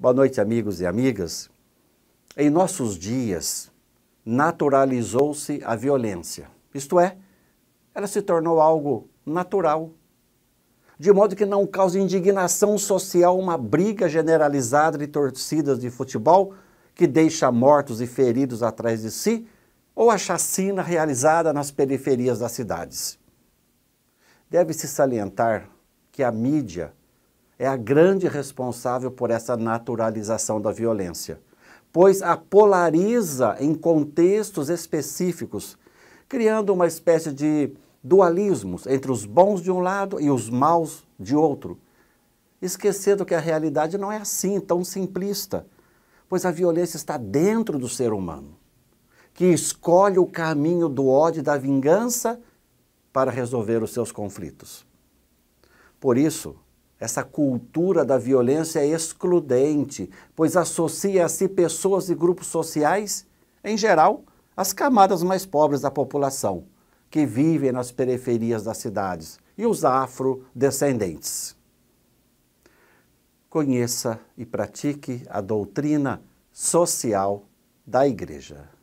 Boa noite, amigos e amigas. Em nossos dias, naturalizou-se a violência, isto é, ela se tornou algo natural, de modo que não causa indignação social uma briga generalizada de torcidas de futebol que deixa mortos e feridos atrás de si ou a chacina realizada nas periferias das cidades. Deve-se salientar que a mídia é a grande responsável por essa naturalização da violência, pois a polariza em contextos específicos, criando uma espécie de dualismos entre os bons de um lado e os maus de outro, esquecendo que a realidade não é assim, tão simplista, pois a violência está dentro do ser humano, que escolhe o caminho do ódio e da vingança para resolver os seus conflitos. Por isso, essa cultura da violência é excludente, pois associa a si pessoas e grupos sociais, em geral, as camadas mais pobres da população, que vivem nas periferias das cidades, e os afrodescendentes. Conheça e pratique a doutrina social da Igreja.